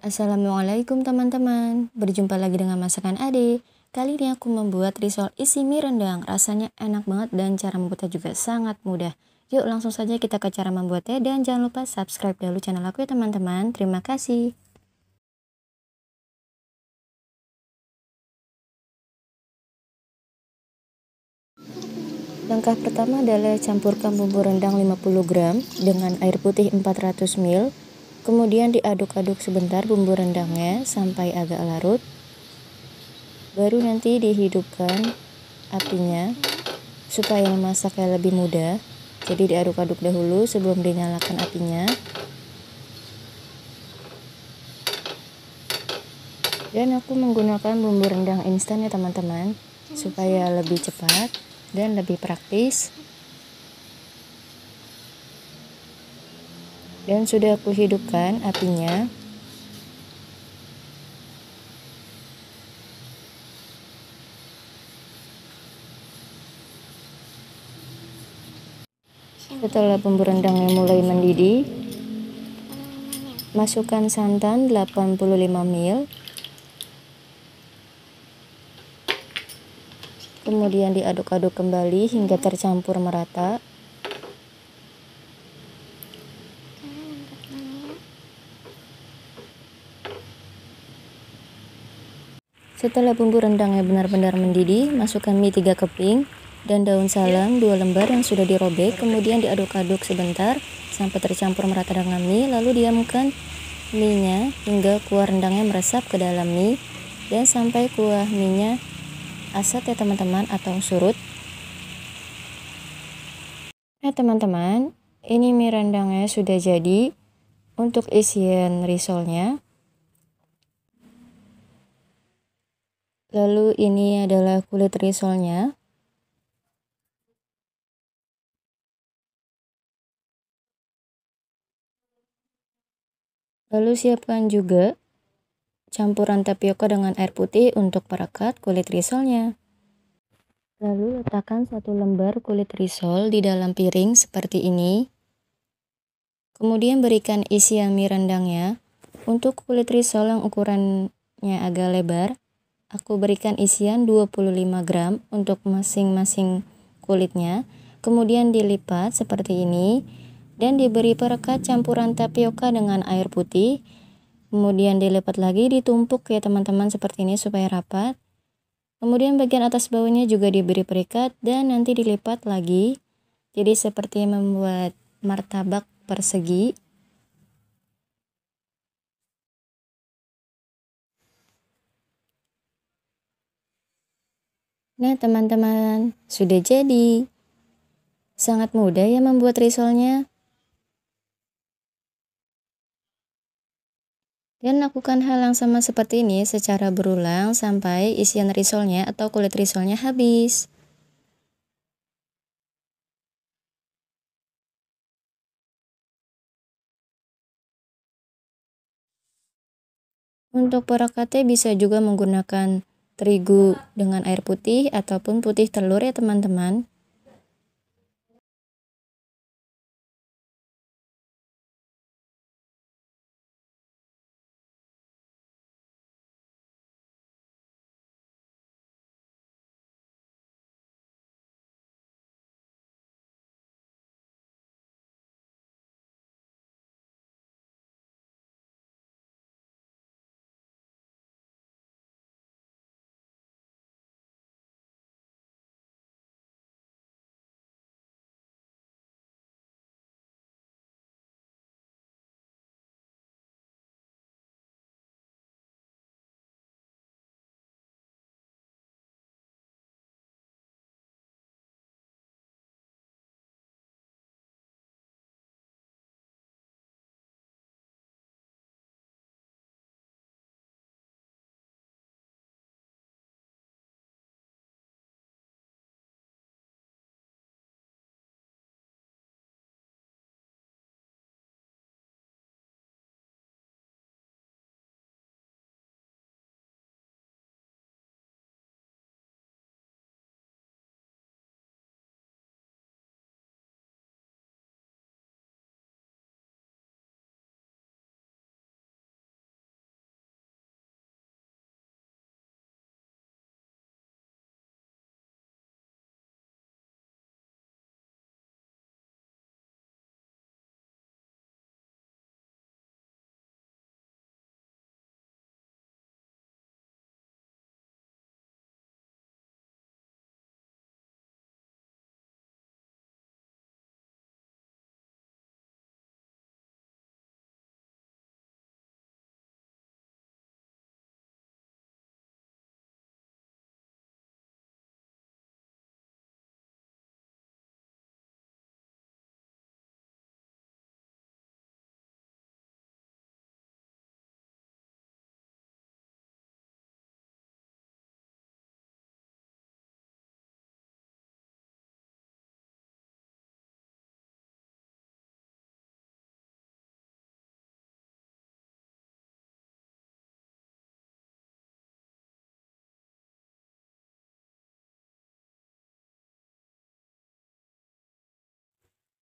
Assalamualaikum teman-teman, berjumpa lagi dengan Masakan Ade. Kali ini aku membuat risol isi mie rendang, rasanya enak banget dan cara membuatnya juga sangat mudah. Yuk langsung saja kita ke cara membuatnya dan jangan lupa subscribe dulu channel aku ya teman-teman. Terima kasih. Langkah pertama adalah campurkan bumbu rendang 50 gram dengan air putih 400 ml, Kemudian diaduk-aduk sebentar bumbu rendangnya sampai agak larut. Baru nanti dihidupkan apinya supaya masaknya lebih mudah. Jadi diaduk-aduk dahulu sebelum dinyalakan apinya. Dan aku menggunakan bumbu rendang instan ya teman-teman supaya lebih cepat dan lebih praktis dan sudah aku hidupkan apinya Setelah bumbu rendangnya mulai mendidih, masukkan santan 85 ml. Kemudian diaduk-aduk kembali hingga tercampur merata. Setelah bumbu rendangnya benar-benar mendidih, masukkan mie 3 keping dan daun salam 2 lembar yang sudah dirobek, kemudian diaduk-aduk sebentar sampai tercampur merata dengan mie, lalu diamkan mie-nya hingga kuah rendangnya meresap ke dalam mie dan sampai kuah mie-nya asat ya teman-teman atau surut. Nah teman-teman, ini mie rendangnya sudah jadi. Untuk isian risolnya, Lalu ini adalah kulit risolnya. Lalu siapkan juga campuran tapioka dengan air putih untuk perekat kulit risolnya. Lalu letakkan satu lembar kulit risol di dalam piring seperti ini. Kemudian berikan isian mie rendangnya. Untuk kulit risol yang ukurannya agak lebar, Aku berikan isian 25 gram untuk masing-masing kulitnya, kemudian dilipat seperti ini, dan diberi perekat campuran tapioka dengan air putih, kemudian dilipat lagi, ditumpuk ya teman-teman seperti ini supaya rapat. Kemudian bagian atas bawahnya juga diberi perekat dan nanti dilipat lagi. Jadi seperti membuat martabak persegi Nah teman-teman, sudah jadi. Sangat mudah ya membuat risolnya. Dan lakukan hal yang sama seperti ini secara berulang sampai isian risolnya atau kulit risolnya habis. Untuk perakatnya bisa juga menggunakan terigu dengan air putih ataupun putih telur ya teman-teman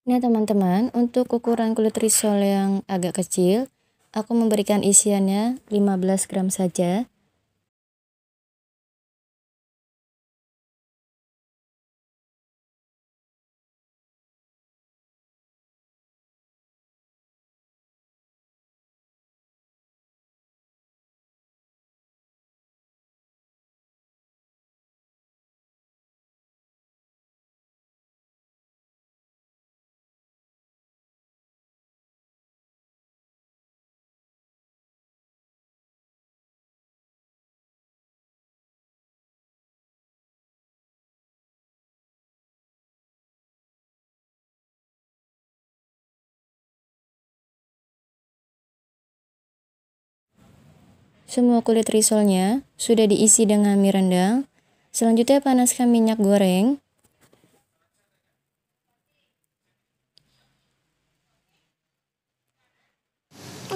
Nah teman-teman, untuk ukuran kulit risol yang agak kecil, aku memberikan isiannya 15 gram saja. Semua kulit risolnya sudah diisi dengan mie rendang. Selanjutnya panaskan minyak goreng.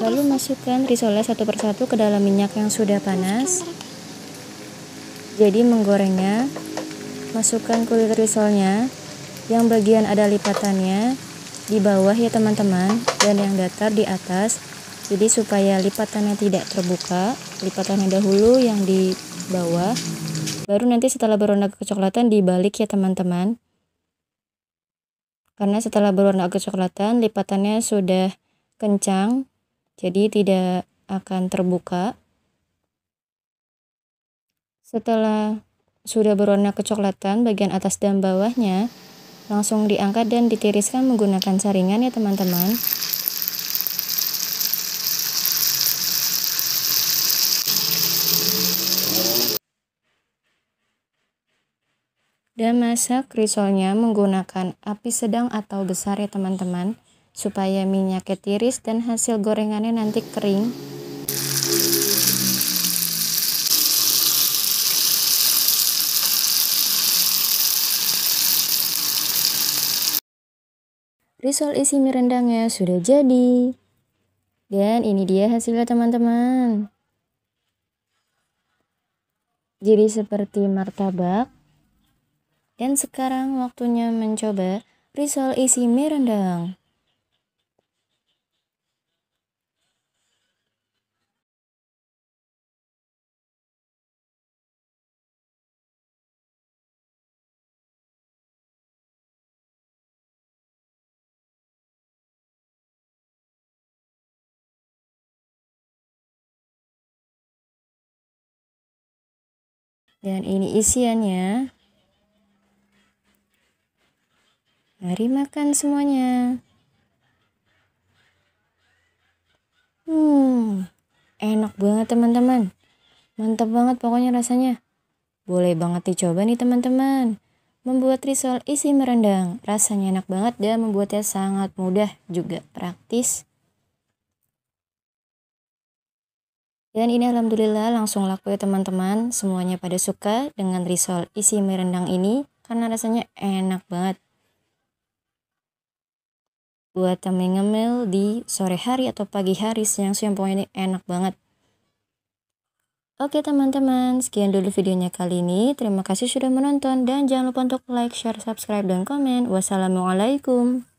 Lalu masukkan risolnya satu persatu ke dalam minyak yang sudah panas. Jadi menggorengnya. Masukkan kulit risolnya. Yang bagian ada lipatannya di bawah ya teman-teman dan yang datar di atas jadi supaya lipatannya tidak terbuka lipatannya dahulu yang di bawah baru nanti setelah berwarna kecoklatan dibalik ya teman-teman karena setelah berwarna kecoklatan lipatannya sudah kencang jadi tidak akan terbuka setelah sudah berwarna kecoklatan bagian atas dan bawahnya langsung diangkat dan ditiriskan menggunakan saringan ya teman-teman dan masak risolnya menggunakan api sedang atau besar ya teman-teman supaya minyaknya tiris dan hasil gorengannya nanti kering risol isi mie rendangnya sudah jadi. Dan ini dia hasilnya teman-teman. Jadi seperti martabak, dan sekarang waktunya mencoba risol isi mie rendang. Dan ini isiannya. Mari makan semuanya. Hmm, enak banget teman-teman. Mantap banget pokoknya rasanya. Boleh banget dicoba nih teman-teman. Membuat risol isi merendang. Rasanya enak banget dan membuatnya sangat mudah juga praktis. Dan ini alhamdulillah langsung laku ya teman-teman. Semuanya pada suka dengan risol isi merendang ini karena rasanya enak banget buat temen ngemil di sore hari atau pagi hari, siang-siang pokoknya ini enak banget. Oke teman-teman, sekian dulu videonya kali ini. Terima kasih sudah menonton dan jangan lupa untuk like, share, subscribe, dan komen. Wassalamualaikum.